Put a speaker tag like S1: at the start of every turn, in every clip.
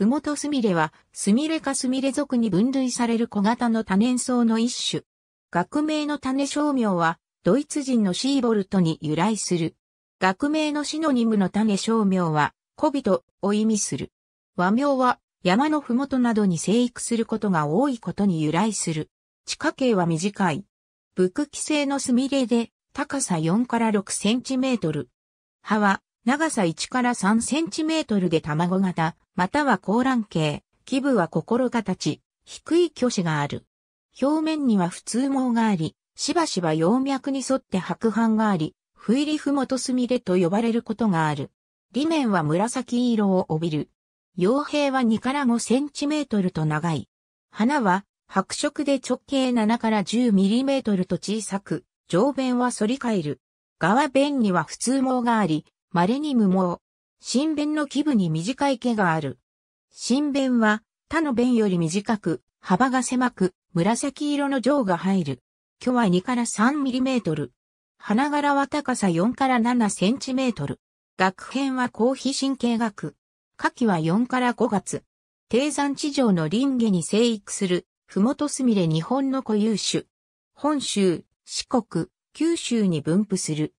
S1: ふもとすみれは、すみれかすみれ属に分類される小型の多年草の一種。学名の種商名は、ドイツ人のシーボルトに由来する。学名のシノニムの種商名は、小人を意味する。和名は、山のふもとなどに生育することが多いことに由来する。地下茎は短い。ブクキ製のすみれで、高さ4から6センチメートル。葉は、長さ1から3センチメートルで卵型、または高卵形、基部は心形、低い巨子がある。表面には普通毛があり、しばしば葉脈に沿って白斑があり、不入りふもとすみれと呼ばれることがある。裏面は紫色を帯びる。傭兵は2から5センチメートルと長い。花は白色で直径7から10ミリメートルと小さく、上弁は反り返る。側弁には普通毛があり、稀に無毛。新弁の基部に短い毛がある。新弁は他の弁より短く、幅が狭く、紫色の上が入る。日は2から3ミリメートル。花柄は高さ4から7センチメートル。学編は高費神経学。夏季は4から5月。低山地上の林下に生育する、ふもとすみれ日本の固有種。本州、四国、九州に分布する。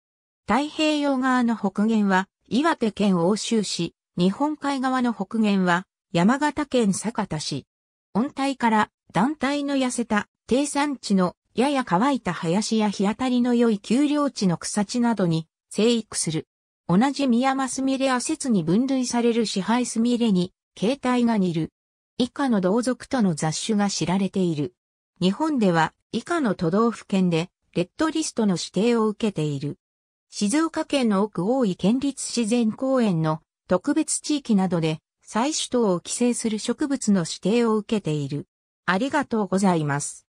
S1: 太平洋側の北限は岩手県欧州市、日本海側の北限は山形県酒田市。温帯から団体の痩せた低山地のやや乾いた林や日当たりの良い丘陵地の草地などに生育する。同じ宮間マスミレア説に分類される支配スミレに形態が似る。以下の同族との雑種が知られている。日本では以下の都道府県でレッドリストの指定を受けている。静岡県の奥大井県立自然公園の特別地域などで採取等を規制する植物の指定を受けている。ありがとうございます。